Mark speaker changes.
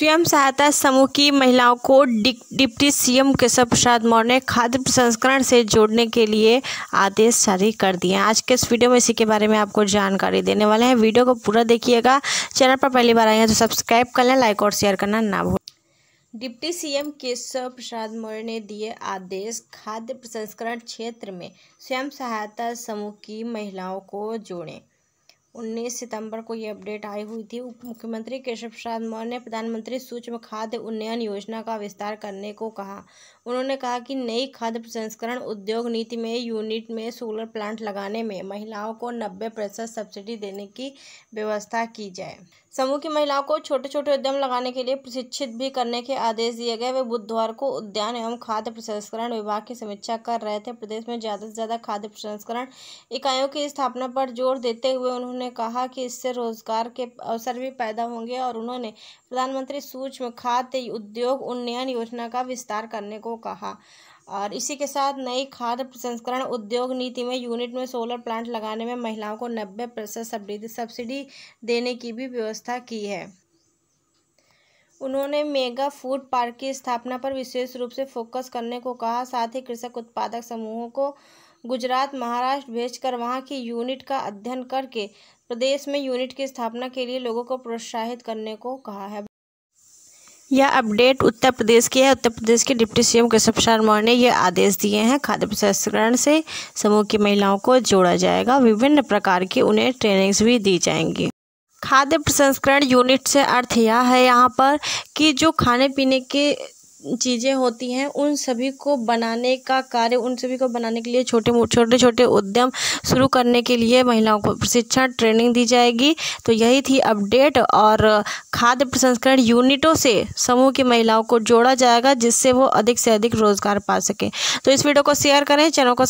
Speaker 1: स्वयं सहायता समूह की महिलाओं को डिप्टी सीएम केशव प्रसाद मौर्य ने खाद्य प्रसंस्करण से जोड़ने के लिए आदेश जारी कर दिए हैं आज के इस वीडियो में इसी के बारे में आपको जानकारी देने वाले हैं वीडियो को पूरा देखिएगा चैनल पर पहली बार आए हैं तो सब्सक्राइब कर लें लाइक और शेयर करना ना भूलें डिप्टी सीएम केशव प्रसाद मौर्य ने दिए आदेश खाद्य प्रसंस्करण क्षेत्र में स्वयं सहायता समूह की महिलाओं को जोड़ें 19 सितंबर को यह अपडेट आई हुई थी उप मुख्यमंत्री केशव प्रसाद मौर्य ने प्रधानमंत्री सूक्ष्म खाद्य उन्नयन योजना का विस्तार करने को कहा उन्होंने कहा कि नई खाद्य प्रसंस्करण उद्योग नीति में यूनिट में सोलर प्लांट लगाने में महिलाओं को 90 प्रतिशत सब्सिडी देने की व्यवस्था की जाए समूह की महिलाओं को छोटे छोटे उद्यम लगाने के लिए प्रशिक्षित भी करने के आदेश दिए गए वे बुधवार को उद्यान एवं खाद्य प्रसंस्करण विभाग की समीक्षा कर रहे थे प्रदेश में ज़्यादा से ज़्यादा खाद्य प्रसंस्करण इकाइयों की स्थापना पर जोर देते हुए उन्होंने कहा कि इससे रोजगार के अवसर भी पैदा होंगे और उन्होंने प्रधानमंत्री सूक्ष्म खाद्य उद्योग उन्नयन योजना का विस्तार करने को कहा और इसी के साथ नई खाद्य प्रसंस्करण उद्योग नीति में यूनिट में सोलर प्लांट लगाने में महिलाओं को नब्बे प्रतिशत सब्सिडी देने की भी व्यवस्था की है उन्होंने मेगा फूड पार्क की स्थापना पर विशेष रूप से फोकस करने को कहा साथ ही कृषक उत्पादक समूहों को गुजरात महाराष्ट्र भेजकर वहां की यूनिट का अध्ययन करके प्रदेश में यूनिट की स्थापना के लिए लोगों को प्रोत्साहित करने को कहा है यह अपडेट उत्तर प्रदेश की है उत्तर प्रदेश के डिप्टी सीएम केशव शर्मा ने यह आदेश दिए हैं खाद्य प्रसंस्करण से समूह की महिलाओं को जोड़ा जाएगा विभिन्न प्रकार की उन्हें ट्रेनिंग्स भी दी जाएंगी खाद्य प्रसंस्करण यूनिट से अर्थ यह है यहाँ पर कि जो खाने पीने के चीज़ें होती हैं उन सभी को बनाने का कार्य उन सभी को बनाने के लिए छोटे छोटे छोटे उद्यम शुरू करने के लिए महिलाओं को प्रशिक्षण ट्रेनिंग दी जाएगी तो यही थी अपडेट और खाद्य प्रसंस्करण यूनिटों से समूह की महिलाओं को जोड़ा जाएगा जिससे वो अधिक से अधिक रोज़गार पा सकें तो इस वीडियो को शेयर करें चैनल को